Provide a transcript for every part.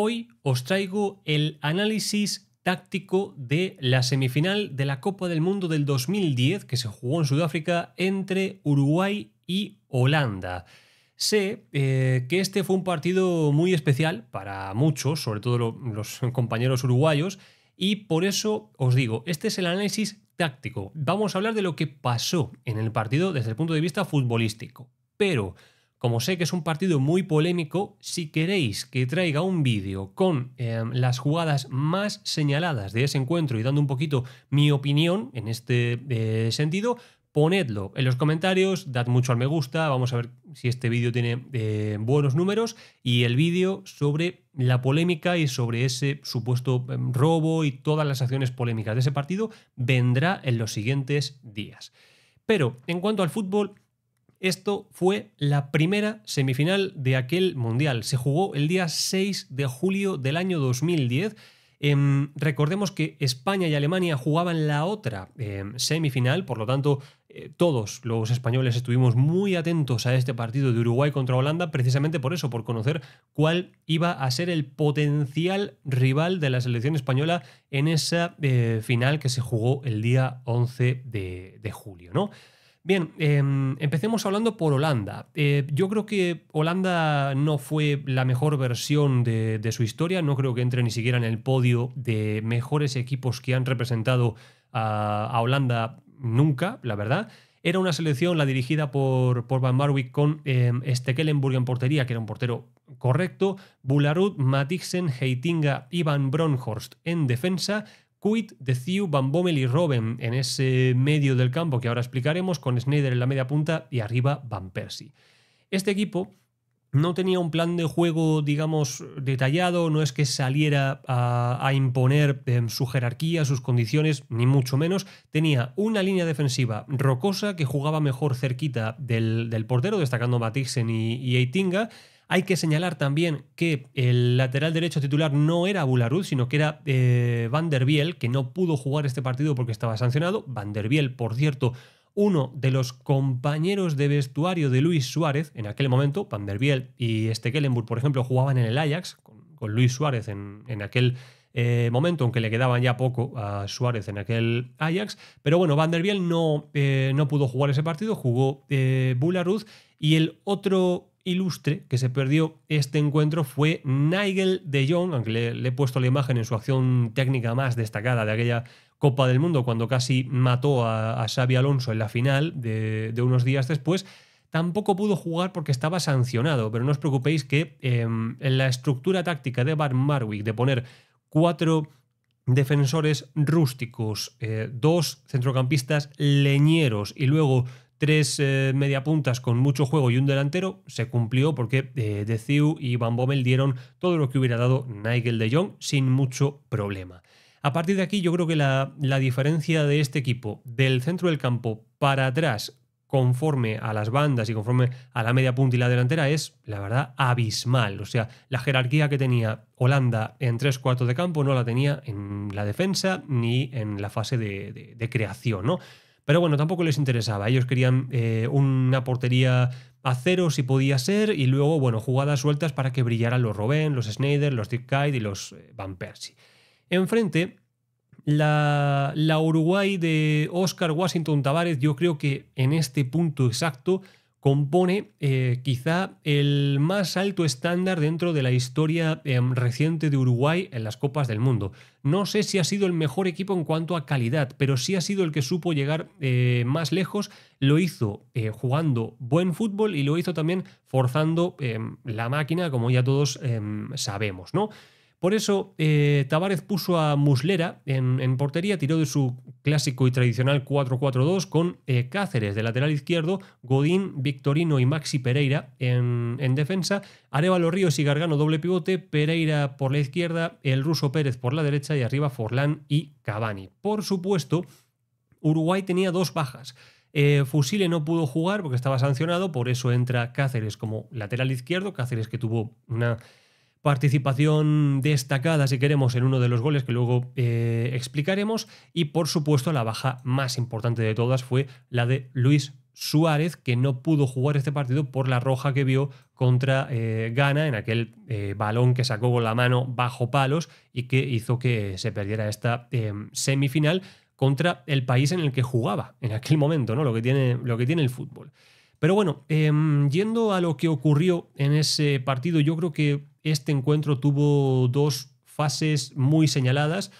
Hoy os traigo el análisis táctico de la semifinal de la Copa del Mundo del 2010 que se jugó en Sudáfrica entre Uruguay y Holanda. Sé eh, que este fue un partido muy especial para muchos, sobre todo los compañeros uruguayos, y por eso os digo, este es el análisis táctico. Vamos a hablar de lo que pasó en el partido desde el punto de vista futbolístico. Pero como sé que es un partido muy polémico, si queréis que traiga un vídeo con em, las jugadas más señaladas de ese encuentro y dando un poquito mi opinión en este eh, sentido, ponedlo en los comentarios, dad mucho al me gusta, vamos a ver si este vídeo tiene eh, buenos números y el vídeo sobre la polémica y sobre ese supuesto em, robo y todas las acciones polémicas de ese partido vendrá en los siguientes días. Pero en cuanto al fútbol, esto fue la primera semifinal de aquel Mundial. Se jugó el día 6 de julio del año 2010. Em, recordemos que España y Alemania jugaban la otra em, semifinal, por lo tanto, eh, todos los españoles estuvimos muy atentos a este partido de Uruguay contra Holanda, precisamente por eso, por conocer cuál iba a ser el potencial rival de la selección española en esa eh, final que se jugó el día 11 de, de julio, ¿no? Bien, em, empecemos hablando por Holanda. Eh, yo creo que Holanda no fue la mejor versión de, su historia, no creo que entre ni siquiera en el podio de mejores equipos que han representado a, Holanda nunca, la verdad. Era una selección, la dirigida por, por Van Marwijk con eh, Stekelenburg en portería, que era un portero correcto, Bularud, Matiksen, Heitinga y Van Bronhorst en defensa, Kuit, De Ciu, Van Bommel y Robben en ese medio del campo que ahora explicaremos, con Snyder en la media punta y arriba Van Persie. Este equipo no tenía un plan de juego, digamos, detallado, no es que saliera a, imponer em, su jerarquía, sus condiciones, ni mucho menos. Tenía una línea defensiva rocosa que jugaba mejor cerquita del, portero, destacando Matixen y Eitinga. Hay que señalar también que el lateral derecho titular no era Bularuz, sino que era eh, Van der Biel, que no pudo jugar este partido porque estaba sancionado. Van der Biel, por cierto, uno de los compañeros de vestuario de Luis Suárez, en aquel momento, Van der Biel y este Kellenburg, por ejemplo, jugaban en el Ajax con, Luis Suárez en, aquel eh, momento, aunque le quedaban ya poco a Suárez en aquel Ajax. Pero bueno, Van der Biel no, eh, no pudo jugar ese partido, jugó eh, Bularuz. Y el otro ilustre que se perdió este encuentro fue Nigel de Jong, aunque le, he puesto la imagen en su acción técnica más destacada de aquella Copa del Mundo, cuando casi mató a, Xavi Alonso en la final de, unos días después tampoco pudo jugar porque estaba sancionado, pero no os preocupéis que em, en la estructura táctica de Bart Marwick de poner cuatro defensores rústicos, eh, dos centrocampistas leñeros y luego tres media eh, mediapuntas con mucho juego y un delantero, se cumplió porque eh, De y Van Bommel dieron todo lo que hubiera dado Nigel de Jong sin mucho problema. A partir de aquí yo creo que la, diferencia de este equipo del centro del campo para atrás conforme a las bandas y conforme a la media punta y la delantera es, la verdad, abismal. O sea, la jerarquía que tenía Holanda en tres cuartos de campo no la tenía en la defensa ni en la fase de creación, ¿no? Pero bueno, tampoco les interesaba. Ellos querían eh, una portería a cero si podía ser y luego, bueno, jugadas sueltas para que brillaran los Robben, los Snyder, los Dick Kite y los eh, Van Persie. Enfrente, la, la Uruguay de Oscar Washington Tavares, yo creo que en este punto exacto compone eh, quizá el más alto estándar dentro de la historia eh, reciente de Uruguay en las Copas del Mundo. No sé si ha sido el mejor equipo en cuanto a calidad, pero sí ha sido el que supo llegar eh, más lejos. Lo hizo jugando buen fútbol y lo hizo también forzando la máquina, como ya todos sabemos, ¿no? Por eso, eh, Tavares puso a Muslera en, portería, tiró de su clásico y tradicional 4-4-2 con eh, Cáceres de lateral izquierdo, Godín, Victorino y Maxi Pereira en, defensa, Arevalo Ríos y Gargano doble pivote, Pereira por la izquierda, el ruso Pérez por la derecha y arriba Forlán y Cavani. Por supuesto, Uruguay tenía dos bajas. Eh, Fusile no pudo jugar porque estaba sancionado, por eso entra Cáceres como lateral izquierdo, Cáceres que tuvo una participación destacada, si queremos, en uno de los goles que luego eh, explicaremos. Y por supuesto, la baja más importante de todas fue la de Luis Suárez, que no pudo jugar este partido por la roja que vio contra eh, Ghana en aquel eh, balón que sacó con la mano bajo palos y que hizo que se perdiera esta semifinal contra el país en el que jugaba en aquel momento, ¿no? Lo que tiene, lo que tiene el fútbol. Pero bueno, em, yendo a lo que ocurrió en ese partido, yo creo que este encuentro tuvo dos fases muy señaladas.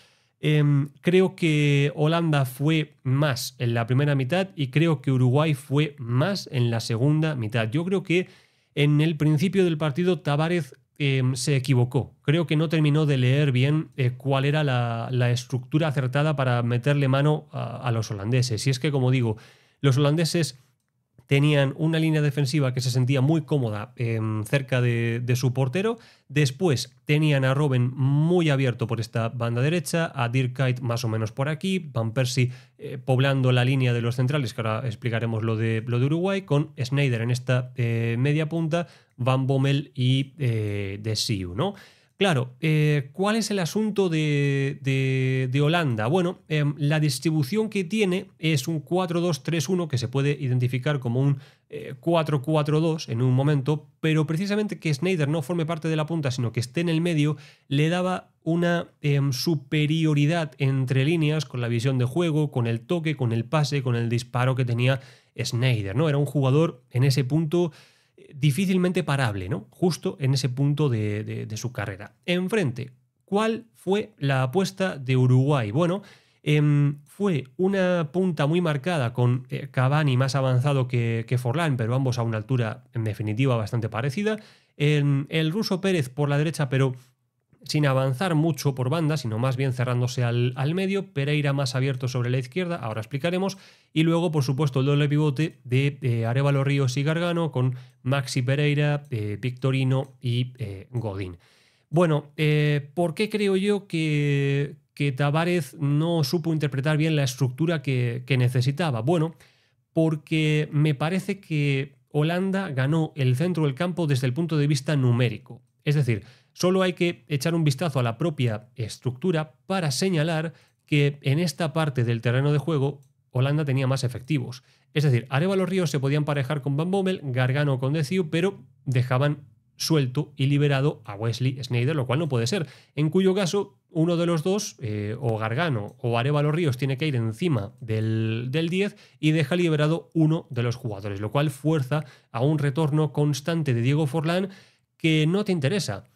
Em, creo que Holanda fue más en la primera mitad y creo que Uruguay fue más en la segunda mitad. Yo creo que en el principio del partido Tavares em, se equivocó. Creo que no terminó de leer bien eh, cuál era la, estructura acertada para meterle mano a, a los holandeses. Y es que, como digo, los holandeses tenían una línea defensiva que se sentía muy cómoda em, cerca de, su portero. Después tenían a Robben muy abierto por esta banda derecha, a Dirk Kite más o menos por aquí, Van Persie eh, poblando la línea de los centrales, que ahora explicaremos lo de, lo de Uruguay, con Schneider en esta eh, media punta, Van Bommel y eh, De Siu, ¿no? Claro, eh, ¿cuál es el asunto de, Holanda? Bueno, em, la distribución que tiene es un 4-2-3-1 que se puede identificar como un 4-4-2 eh, en un momento, pero precisamente que Snyder no forme parte de la punta, sino que esté en el medio, le daba una em, superioridad entre líneas con la visión de juego, con el toque, con el pase, con el disparo que tenía Snyder. ¿no? Era un jugador en ese punto difícilmente parable, ¿no? Justo en ese punto de, su carrera. Enfrente, ¿cuál fue la apuesta de Uruguay? Bueno, em, fue una punta muy marcada con eh, Cavani más avanzado que, Forlán, pero ambos a una altura en definitiva bastante parecida. Em, el ruso Pérez por la derecha, pero sin avanzar mucho por banda, sino más bien cerrándose al, medio, Pereira más abierto sobre la izquierda, ahora explicaremos, y luego por supuesto el doble pivote de eh, Arevalo Ríos y Gargano con Maxi Pereira, eh, Victorino y eh, Godín. Bueno, ¿por qué creo yo que, que Tavares no supo interpretar bien la estructura que necesitaba? Bueno, porque me parece que Holanda ganó el centro del campo desde el punto de vista numérico. Es decir, Solo hay que echar un vistazo a la propia estructura para señalar que en esta parte del terreno de juego Holanda tenía más efectivos. Es decir, Arevalo Ríos se podían parejar con Van Bommel, Gargano con Deciu, pero dejaban suelto y liberado a Wesley Snyder, lo cual no puede ser. En cuyo caso, uno de los dos, eh, o Gargano o Arevalo Ríos, tiene que ir encima del, del 10 y deja liberado uno de los jugadores, lo cual fuerza a un retorno constante de Diego Forlán que no te interesa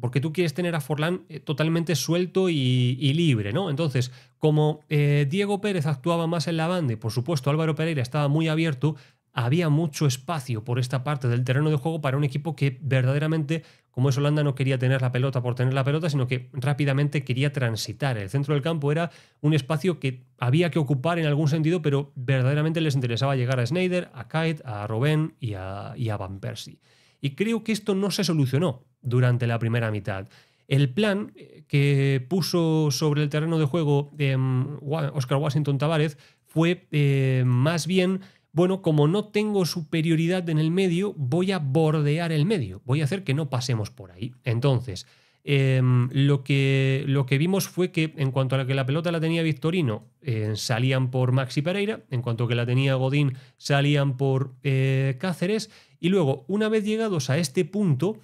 porque tú quieres tener a Forlán eh, totalmente suelto y, libre, ¿no? Entonces, como eh, Diego Pérez actuaba más en la banda y por supuesto Álvaro Pereira estaba muy abierto, había mucho espacio por esta parte del terreno de juego para un equipo que verdaderamente, como es Holanda, no quería tener la pelota por tener la pelota, sino que rápidamente quería transitar. El centro del campo era un espacio que había que ocupar en algún sentido, pero verdaderamente les interesaba llegar a Snyder, a Kite, a Robben y a, y a Van Persie. Y creo que esto no se solucionó durante la primera mitad. El plan eh, que puso sobre el terreno de juego em, Oscar Washington Tavares fue eh, más bien, bueno, como no tengo superioridad en el medio, voy a bordear el medio, voy a hacer que no pasemos por ahí. Entonces, em, lo, que, lo, que, vimos fue que en cuanto a la que la pelota la tenía Victorino, eh, salían por Maxi Pereira, en cuanto que la tenía Godín, salían por Cáceres, y luego, una vez llegados a este punto,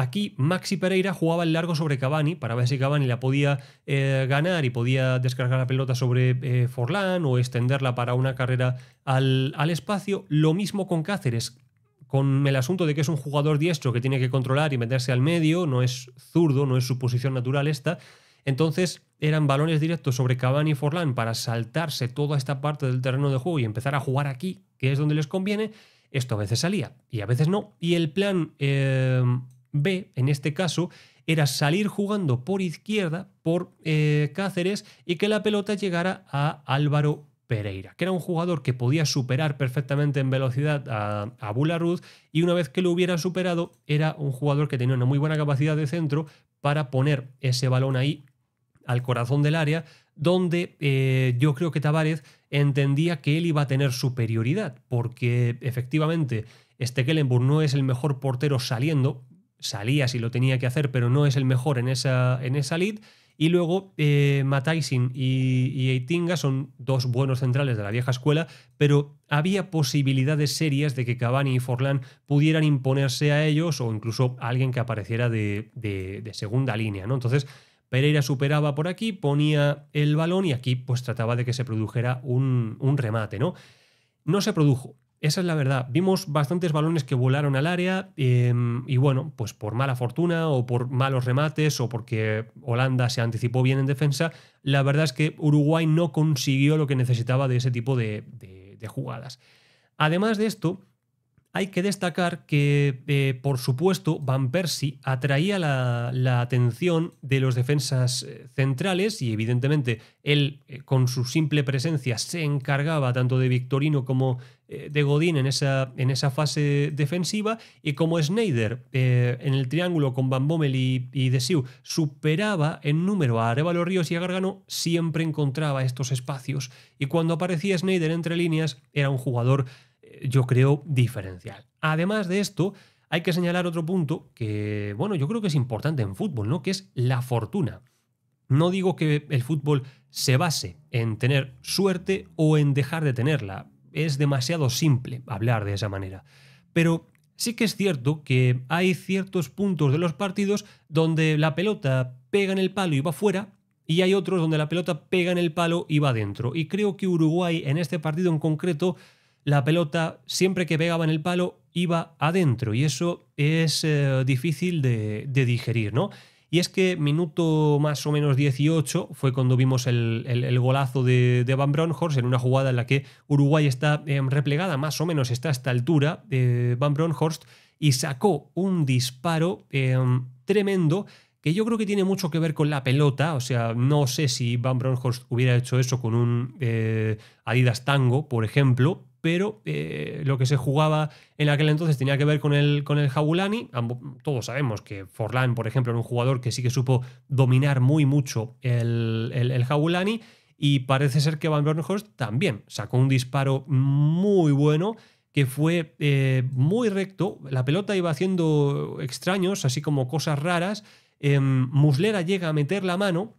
Aquí Maxi Pereira jugaba el largo sobre Cavani para ver si Cavani la podía eh, ganar y podía descargar la pelota sobre eh, Forlán o extenderla para una carrera al, espacio. Lo mismo con Cáceres, con el asunto de que es un jugador diestro que tiene que controlar y meterse al medio, no es zurdo, no es su posición natural esta. Entonces eran balones directos sobre Cavani y Forlán para saltarse toda esta parte del terreno de juego y empezar a jugar aquí, que es donde les conviene. Esto a veces salía y a veces no. Y el plan eh, B, en este caso, era salir jugando por izquierda, por eh, Cáceres, y que la pelota llegara a Álvaro Pereira, que era un jugador que podía superar perfectamente en velocidad a, a Bularuz, y una vez que lo hubiera superado, era un jugador que tenía una muy buena capacidad de centro para poner ese balón ahí al corazón del área, donde eh, yo creo que Tavares entendía que él iba a tener superioridad, porque efectivamente este Kellenburg no es el mejor portero saliendo, salía si lo tenía que hacer, pero no es el mejor en esa, en esa lead. Y luego eh, Mataisin y, Eitinga son dos buenos centrales de la vieja escuela, pero había posibilidades serias de que Cavani y Forlán pudieran imponerse a ellos o incluso alguien que apareciera de, segunda línea. ¿no? Entonces Pereira superaba por aquí, ponía el balón y aquí pues trataba de que se produjera un, un remate. ¿no? no se produjo. Esa es la verdad. Vimos bastantes balones que volaron al área em, y bueno, pues por mala fortuna o por malos remates o porque Holanda se anticipó bien en defensa, la verdad es que Uruguay no consiguió lo que necesitaba de ese tipo de jugadas. Además de esto, hay que destacar que, eh, por supuesto, Van Persie atraía la, atención de los defensas eh, centrales y, evidentemente, él, eh, con su simple presencia, se encargaba tanto de Victorino como de Godín en esa, en esa, fase defensiva. Y como Schneider, en el triángulo con Van Bommel y, De superaba en número a Arevalo Ríos y a Gargano, siempre encontraba estos espacios. Y cuando aparecía Schneider entre líneas, era un jugador yo creo, diferencial. Además de esto, hay que señalar otro punto que, bueno, yo creo que es importante en fútbol, ¿no? Que es la fortuna. No digo que el fútbol se base en tener suerte o en dejar de tenerla. Es demasiado simple hablar de esa manera. Pero sí que es cierto que hay ciertos puntos de los partidos donde la pelota pega en el palo y va fuera, y hay otros donde la pelota pega en el palo y va dentro. Y creo que Uruguay en este partido en concreto la pelota siempre que pegaba en el palo iba adentro y eso es eh, difícil de, digerir, ¿no? Y es que minuto más o menos 18 fue cuando vimos el, golazo de, Van Bronhorst en una jugada en la que Uruguay está eh, replegada, más o menos está a esta altura, de eh, Van Bronhorst, y sacó un disparo tremendo que yo creo que tiene mucho que ver con la pelota, o sea, no sé si Van Bronhorst hubiera hecho eso con un Adidas Tango, por ejemplo, pero eh, lo que se jugaba en aquel entonces tenía que ver con el, con el Todos sabemos que Forlan, por ejemplo, era un jugador que sí que supo dominar muy mucho el, el, y parece ser que Van Bronckhorst también sacó un disparo muy bueno que fue eh, muy recto, la pelota iba haciendo extraños, así como cosas raras, em, Muslera llega a meter la mano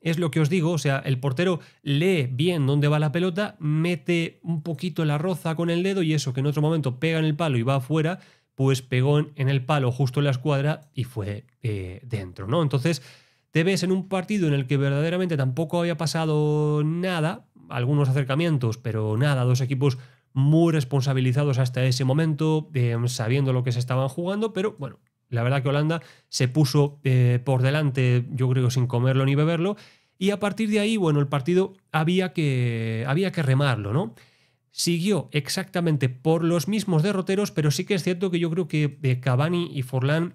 es lo que os digo, o sea, el portero lee bien dónde va la pelota, mete un poquito la roza con el dedo y eso que en otro momento pega en el palo y va afuera, pues pegó en el palo justo en la escuadra y fue eh, dentro, ¿no? Entonces te ves en un partido en el que verdaderamente tampoco había pasado nada, algunos acercamientos, pero nada, dos equipos muy responsabilizados hasta ese momento, eh, sabiendo lo que se estaban jugando, pero bueno, la verdad que Holanda se puso eh, por delante, yo creo, sin comerlo ni beberlo. Y a partir de ahí, bueno, el partido había que, había que remarlo, ¿no? Siguió exactamente por los mismos derroteros, pero sí que es cierto que yo creo que eh, Cavani y Forlán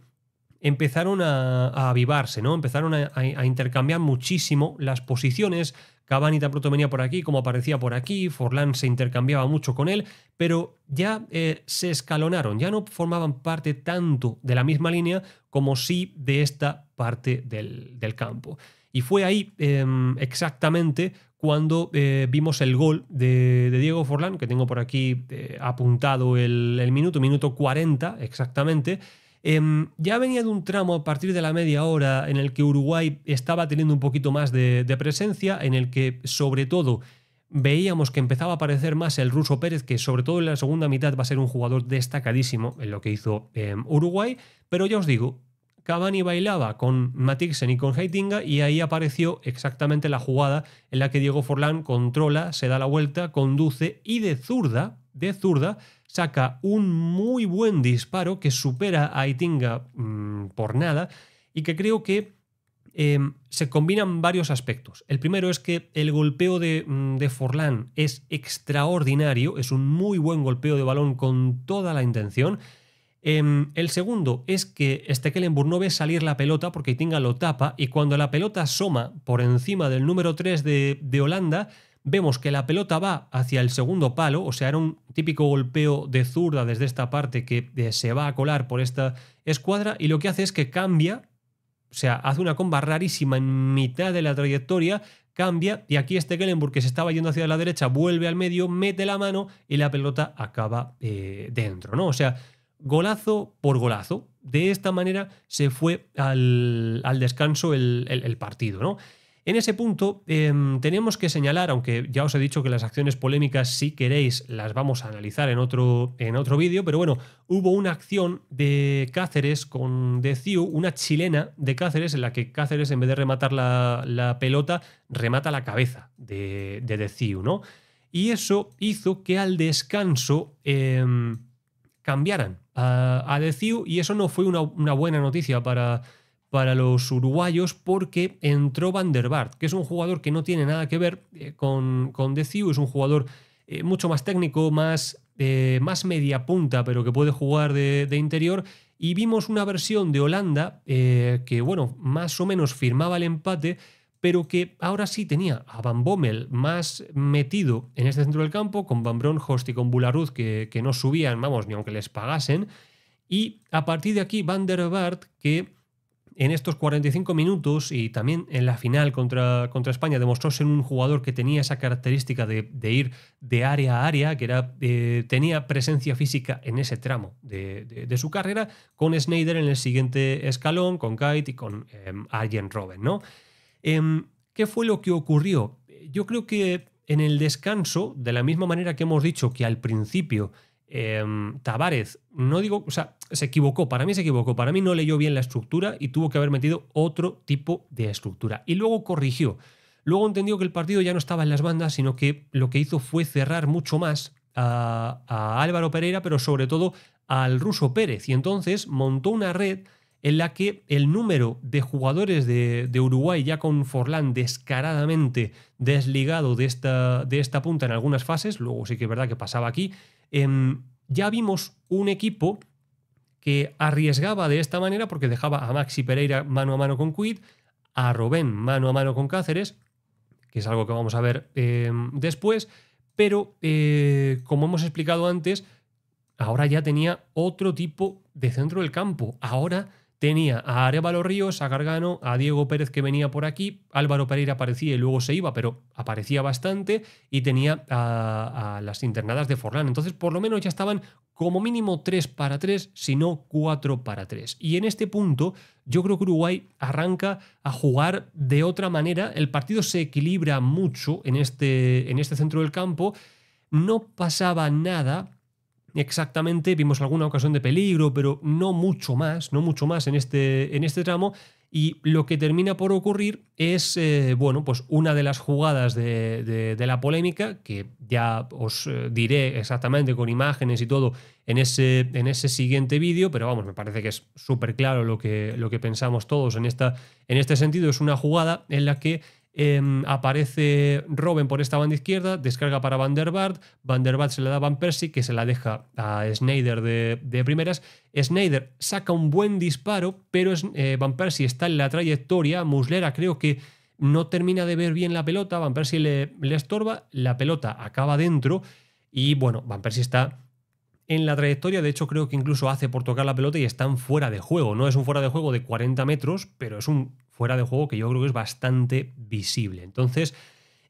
empezaron a, avivarse, ¿no? Empezaron a, intercambiar muchísimo las posiciones. Cabanita tan pronto venía por aquí como aparecía por aquí, Forlán se intercambiaba mucho con él, pero ya eh, se escalonaron, ya no formaban parte tanto de la misma línea como sí de esta parte del, campo. Y fue ahí em, exactamente cuando eh, vimos el gol de, Diego Forlán, que tengo por aquí eh, apuntado el, el, minuto, minuto 40 exactamente, Em, ya venía de un tramo a partir de la media hora en el que Uruguay estaba teniendo un poquito más de, presencia, en el que sobre todo veíamos que empezaba a aparecer más el ruso Pérez, que sobre todo en la segunda mitad va a ser un jugador destacadísimo en lo que hizo em, Uruguay, pero ya os digo, Cavani bailaba con Matixen y con Heitinga y ahí apareció exactamente la jugada en la que Diego Forlán controla, se da la vuelta, conduce y de zurda, de zurda, saca un muy buen disparo que supera a Itinga mm, por nada y que creo que em, se combinan varios aspectos. El primero es que el golpeo de, mm, de, Forlán es extraordinario, es un muy buen golpeo de balón con toda la intención. Em, el segundo es que Stekelenburg no ve salir la pelota porque Itinga lo tapa y cuando la pelota asoma por encima del número 3 de, de Holanda, Vemos que la pelota va hacia el segundo palo, o sea, era un típico golpeo de zurda desde esta parte que eh, se va a colar por esta escuadra y lo que hace es que cambia, o sea, hace una comba rarísima en mitad de la trayectoria, cambia y aquí este Gellenburg que se estaba yendo hacia la derecha vuelve al medio, mete la mano y la pelota acaba eh, dentro, ¿no? O sea, golazo por golazo. De esta manera se fue al, descanso el partido, ¿no? En ese punto em, tenemos que señalar, aunque ya os he dicho que las acciones polémicas si queréis las vamos a analizar en otro, en otro vídeo, pero bueno, hubo una acción de Cáceres con Deciu, una chilena de Cáceres, en la que Cáceres en vez de rematar la, pelota, remata la cabeza de, de, ¿no? Y eso hizo que al descanso em, cambiaran a, Deciu y eso no fue una, una buena noticia para para los uruguayos porque entró Van der que es un jugador que no tiene nada que ver eh, con, con Deciu, es un jugador eh, mucho más técnico, más, eh, más media punta, pero que puede jugar de, interior. Y vimos una versión de Holanda que, bueno, más o menos firmaba el empate, pero que ahora sí tenía a Van Bommel más metido en este centro del campo, con Van Bronhorst y con Bularuz que, que no subían, vamos, ni aunque les pagasen. Y a partir de aquí, Van der Bart, que en estos 45 minutos y también en la final contra, contra España demostró ser un jugador que tenía esa característica de, ir de área a área, que era, eh, tenía presencia física en ese tramo de, su carrera, con Snyder en el siguiente escalón, con Kite y con Allen em, Arjen ¿no? Em, ¿Qué fue lo que ocurrió? Yo creo que en el descanso, de la misma manera que hemos dicho que al principio eh, Tavares, no digo, o sea, se equivocó, para mí se equivocó, para mí no leyó bien la estructura y tuvo que haber metido otro tipo de estructura. Y luego corrigió. Luego entendió que el partido ya no estaba en las bandas, sino que lo que hizo fue cerrar mucho más a, Álvaro Pereira, pero sobre todo al ruso Pérez. Y entonces montó una red en la que el número de jugadores de, de, Uruguay ya con Forlán descaradamente desligado de esta, de esta punta en algunas fases, luego sí que es verdad que pasaba aquí, Em, ya vimos un equipo que arriesgaba de esta manera porque dejaba a Maxi Pereira mano a mano con Quid, a Robén mano a mano con Cáceres, que es algo que vamos a ver em, después, pero eh, como hemos explicado antes, ahora ya tenía otro tipo de centro del campo. Ahora tenía a Arevalo Ríos, a Gargano, a Diego Pérez que venía por aquí, Álvaro Pereira aparecía y luego se iba, pero aparecía bastante, y tenía a, las internadas de Forlán. Entonces, por lo menos ya estaban como mínimo 3 para 3, si no 4 para 3. Y en este punto, yo creo que Uruguay arranca a jugar de otra manera, el partido se equilibra mucho en este, en este centro del campo, no pasaba nada exactamente, vimos alguna ocasión de peligro, pero no mucho más, no mucho más en este, en este tramo. Y lo que termina por ocurrir es, eh, bueno, pues una de las jugadas de, de, la polémica, que ya os eh, diré exactamente con imágenes y todo en ese, en ese siguiente vídeo, pero vamos, me parece que es súper claro lo que, lo que pensamos todos en, esta, en este sentido. Es una jugada en la que Em, aparece Robin por esta banda izquierda, descarga para Van der Bart Van der se la da a Van Persie, que se la deja a Snyder de, primeras. Snyder saca un buen disparo, pero eh, Van Persie está en la trayectoria. Muslera creo que no termina de ver bien la pelota, Van Persie le, le estorba, la pelota acaba dentro y bueno, Van Persie está en la trayectoria. De hecho, creo que incluso hace por tocar la pelota y están fuera de juego. No es un fuera de juego de 40 metros, pero es un fuera de juego que yo creo que es bastante visible. Entonces,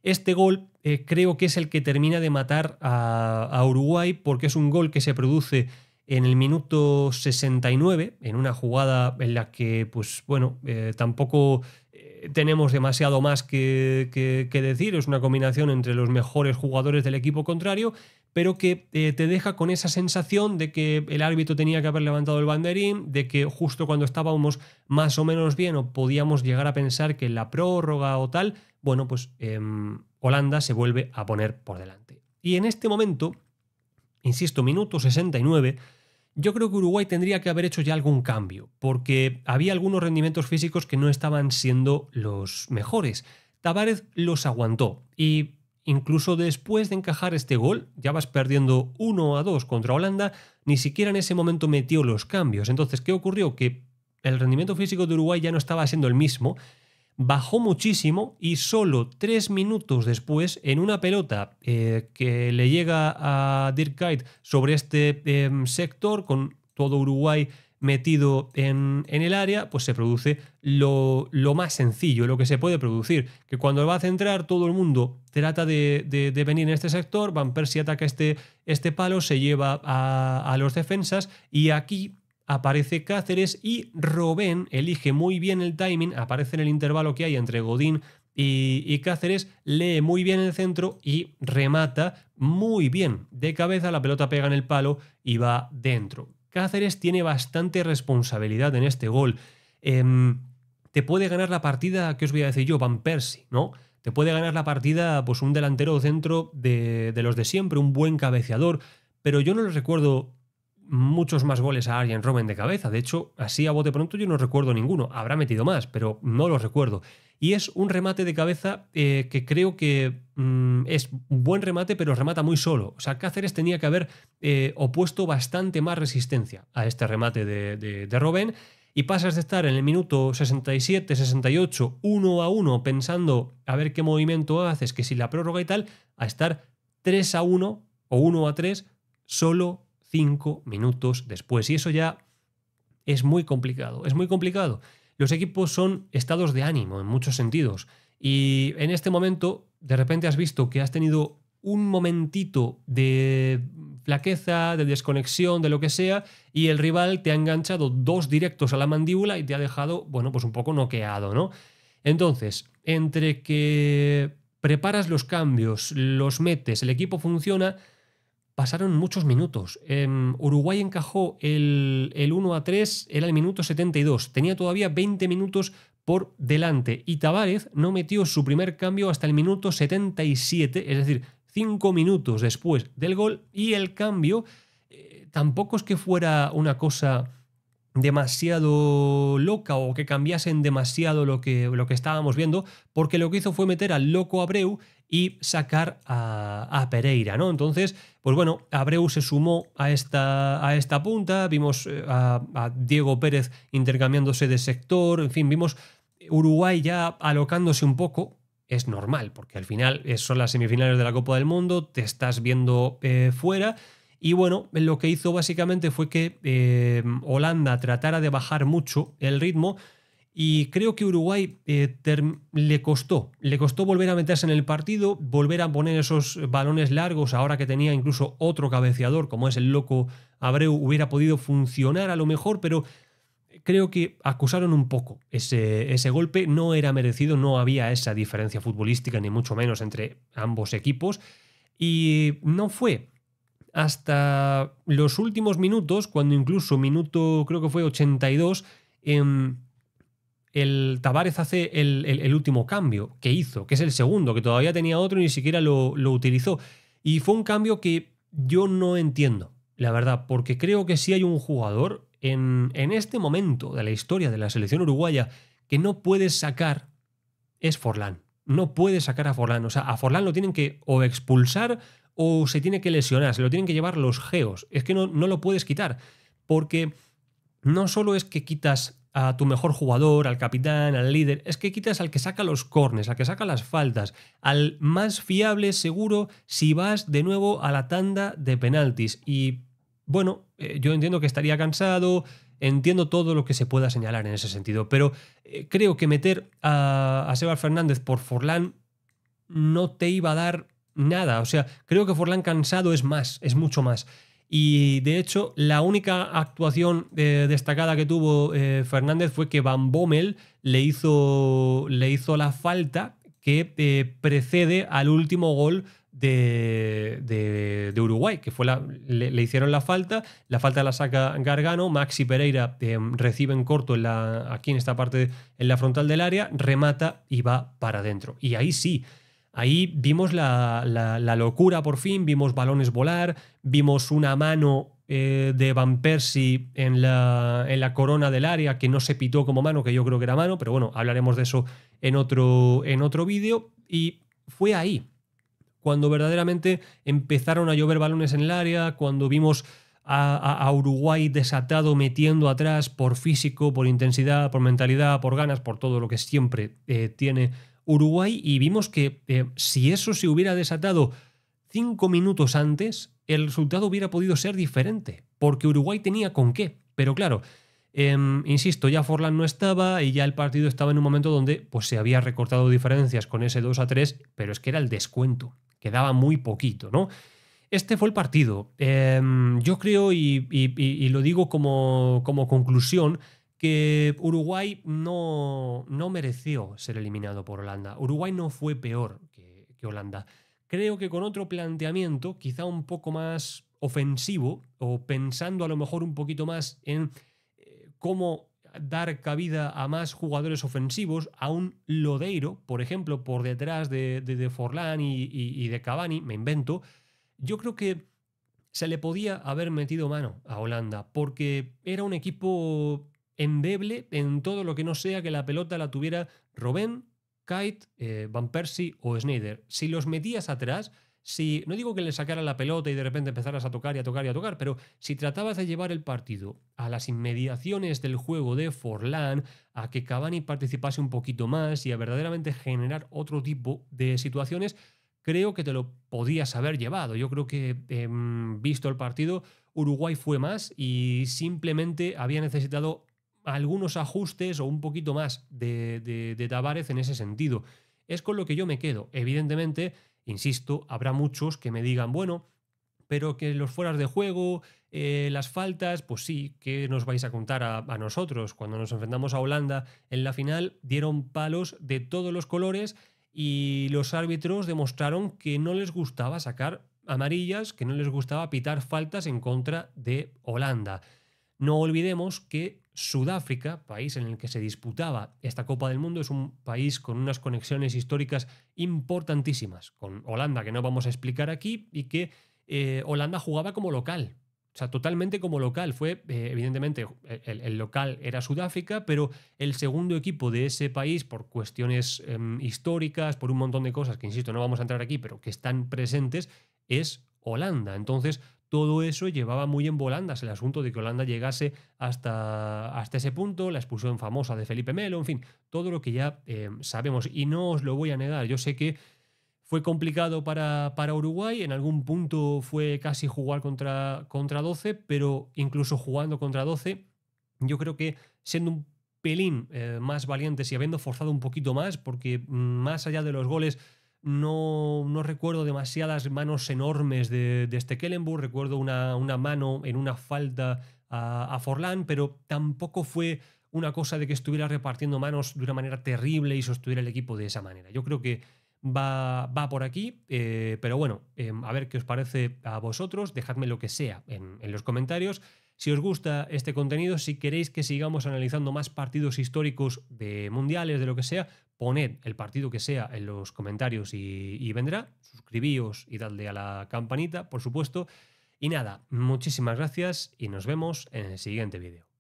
este gol eh, creo que es el que termina de matar a, Uruguay porque es un gol que se produce en el minuto 69, en una jugada en la que, pues bueno, eh, tampoco eh, tenemos demasiado más que, que decir, es una combinación entre los mejores jugadores del equipo contrario pero que eh, te deja con esa sensación de que el árbitro tenía que haber levantado el banderín, de que justo cuando estábamos más o menos bien o podíamos llegar a pensar que la prórroga o tal, bueno, pues em, Holanda se vuelve a poner por delante. Y en este momento, insisto, minuto 69, yo creo que Uruguay tendría que haber hecho ya algún cambio, porque había algunos rendimientos físicos que no estaban siendo los mejores. Tavares los aguantó y Incluso después de encajar este gol, ya vas perdiendo 1 a 2 contra Holanda, ni siquiera en ese momento metió los cambios. Entonces, ¿qué ocurrió? Que el rendimiento físico de Uruguay ya no estaba siendo el mismo, bajó muchísimo y solo tres minutos después, en una pelota eh, que le llega a Dirk Kuyt sobre este em, sector, con todo Uruguay metido en, el área, pues se produce lo, más sencillo, lo que se puede producir. Que cuando va a centrar, todo el mundo trata de, venir en este sector, Van Persie ataca este, este palo, se lleva a, los defensas y aquí aparece Cáceres y Robén elige muy bien el timing, aparece en el intervalo que hay entre Godín y, Cáceres, lee muy bien el centro y remata muy bien de cabeza, la pelota pega en el palo y va dentro. Cáceres tiene bastante responsabilidad en este gol. Em, te puede ganar la partida, ¿qué os voy a decir yo? Van Persie, ¿no? Te puede ganar la partida pues un delantero centro de, los de siempre, un buen cabeceador, pero yo no le recuerdo muchos más goles a Arjen Robben de cabeza. De hecho, así a bote pronto yo no recuerdo ninguno. Habrá metido más, pero no lo recuerdo. Y es un remate de cabeza eh, que creo que mm, es un buen remate, pero remata muy solo. O sea, Cáceres tenía que haber eh, opuesto bastante más resistencia a este remate de, de, Y pasas de estar en el minuto 67, 68, 1 a 1, pensando a ver qué movimiento haces, que si la prórroga y tal, a estar 3 a 1 o 1 a 3 solo 5 minutos después. Y eso ya es muy complicado, es muy complicado. Los equipos son estados de ánimo en muchos sentidos. Y en este momento, de repente has visto que has tenido un momentito de flaqueza, de desconexión, de lo que sea, y el rival te ha enganchado dos directos a la mandíbula y te ha dejado, bueno, pues un poco noqueado, ¿no? Entonces, entre que preparas los cambios, los metes, el equipo funciona, pasaron muchos minutos. Em, Uruguay encajó el, 1 a 3, era el minuto 72. Tenía todavía 20 minutos por delante y Tavares no metió su primer cambio hasta el minuto 77, es decir, 5 minutos después del gol y el cambio eh, tampoco es que fuera una cosa demasiado loca o que cambiasen demasiado lo que, lo que estábamos viendo, porque lo que hizo fue meter al loco Abreu y sacar a, Pereira, ¿no? Entonces, pues bueno, Abreu se sumó a esta, a esta punta, vimos eh, a, Diego Pérez intercambiándose de sector, en fin, vimos Uruguay ya alocándose un poco, es normal, porque al final eh, son las semifinales de la Copa del Mundo, te estás viendo eh, fuera. Y bueno, lo que hizo básicamente fue que Holanda tratara de bajar mucho el ritmo, y creo que Uruguay eh, le costó, le costó volver a meterse en el partido, volver a poner esos balones largos, ahora que tenía incluso otro cabeceador, como es el loco Abreu, hubiera podido funcionar a lo mejor, pero creo que acusaron un poco ese, ese golpe, no era merecido, no había esa diferencia futbolística, ni mucho menos entre ambos equipos, y no fue hasta los últimos minutos, cuando incluso minuto creo que fue 82, en em, el Tavares hace el, último cambio que hizo, que es el segundo, que todavía tenía otro y ni siquiera lo, utilizó. Y fue un cambio que yo no entiendo, la verdad, porque creo que si hay un jugador en, este momento de la historia de la selección uruguaya que no puedes sacar es Forlán. No puede sacar a Forlán. O sea, a Forlán lo tienen que o expulsar o se tiene que lesionar, se lo tienen que llevar los geos. Es que no, no lo puedes quitar, porque no solo es que quitas a tu mejor jugador, al capitán, al líder. Es que quitas al que saca los cornes, al que saca las faltas, al más fiable, seguro, si vas de nuevo a la tanda de penaltis. Y bueno, eh, yo entiendo que estaría cansado, entiendo todo lo que se pueda señalar en ese sentido, pero eh, creo que meter a, a Fernández por Forlán no te iba a dar nada. O sea, creo que Forlán cansado es más, es mucho más. Y de hecho, la única actuación eh, destacada que tuvo eh, Fernández fue que Van Bommel le hizo, le hizo la falta que eh, precede al último gol de, Uruguay, que fue la, le, hicieron la falta, la falta la saca Gargano, Maxi Pereira recibe en corto en la, aquí en esta parte, en la frontal del área, remata y va para adentro. Y ahí sí, Ahí vimos la, locura por fin, vimos balones volar, vimos una mano eh, de Van Persie en la, en la corona del área que no se pitó como mano, que yo creo que era mano, pero bueno, hablaremos de eso en otro, en otro vídeo. Y fue ahí, cuando verdaderamente empezaron a llover balones en el área, cuando vimos a, Uruguay desatado metiendo atrás por físico, por intensidad, por mentalidad, por ganas, por todo lo que siempre eh, tiene Uruguay y vimos que eh, si eso se hubiera desatado cinco minutos antes, el resultado hubiera podido ser diferente, porque Uruguay tenía con qué. Pero claro, em, insisto, ya Forlan no estaba y ya el partido estaba en un momento donde pues, se había recortado diferencias con ese 2 a 3, pero es que era el descuento, quedaba muy poquito, ¿no? Este fue el partido. Em, yo creo, y, y, lo digo como, como conclusión, que Uruguay no, mereció ser eliminado por Holanda. Uruguay no fue peor que, Holanda. Creo que con otro planteamiento, quizá un poco más ofensivo, o pensando a lo mejor un poquito más en eh, cómo dar cabida a más jugadores ofensivos, a un Lodeiro, por ejemplo, por detrás de, de, Forlán y, y, de Cavani, me invento, yo creo que se le podía haber metido mano a Holanda, porque era un equipo endeble en todo lo que no sea que la pelota la tuviera Robben, Kite, eh, Van Persie o Snyder. Si los metías atrás, si no digo que le sacara la pelota y de repente empezaras a tocar y a tocar y a tocar, pero si tratabas de llevar el partido a las inmediaciones del juego de Forlán, a que Cavani participase un poquito más y a verdaderamente generar otro tipo de situaciones, creo que te lo podías haber llevado. Yo creo que, em, visto el partido, Uruguay fue más y simplemente había necesitado algunos ajustes o un poquito más de, de, de Tavares en ese sentido. Es con lo que yo me quedo. Evidentemente, insisto, habrá muchos que me digan, bueno, pero que los fueras de juego, eh, las faltas, pues sí, que nos vais a contar a, a, nosotros? Cuando nos enfrentamos a Holanda en la final, dieron palos de todos los colores y los árbitros demostraron que no les gustaba sacar amarillas, que no les gustaba pitar faltas en contra de Holanda. No olvidemos que Sudáfrica, país en el que se disputaba esta Copa del Mundo, es un país con unas conexiones históricas importantísimas con Holanda, que no vamos a explicar aquí, y que eh, Holanda jugaba como local. O sea, totalmente como local. Fue, eh, evidentemente, el, local era Sudáfrica, pero el segundo equipo de ese país, por cuestiones em, históricas, por un montón de cosas que, insisto, no vamos a entrar aquí, pero que están presentes, es Holanda. Entonces, todo eso llevaba muy en volandas el asunto de que Holanda llegase hasta, hasta ese punto, la expulsión famosa de Felipe Melo, en fin, todo lo que ya eh, sabemos. Y no os lo voy a negar, yo sé que fue complicado para, para Uruguay, en algún punto fue casi jugar contra, contra 12, pero incluso jugando contra 12, yo creo que siendo un pelín eh, más valientes y habiendo forzado un poquito más, porque mm, más allá de los goles no, no recuerdo demasiadas manos enormes de, este Kellenburg, recuerdo una, una, mano en una falda a, a Forlán, pero tampoco fue una cosa de que estuviera repartiendo manos de una manera terrible y sostuviera el equipo de esa manera. Yo creo que va, va por aquí, eh, pero bueno, eh, a ver qué os parece a vosotros, dejadme lo que sea en, en, los comentarios. Si os gusta este contenido, si queréis que sigamos analizando más partidos históricos de mundiales, de lo que sea, poned el partido que sea en los comentarios y, vendrá. Suscribíos y dadle a la campanita, por supuesto. Y nada, muchísimas gracias y nos vemos en el siguiente vídeo.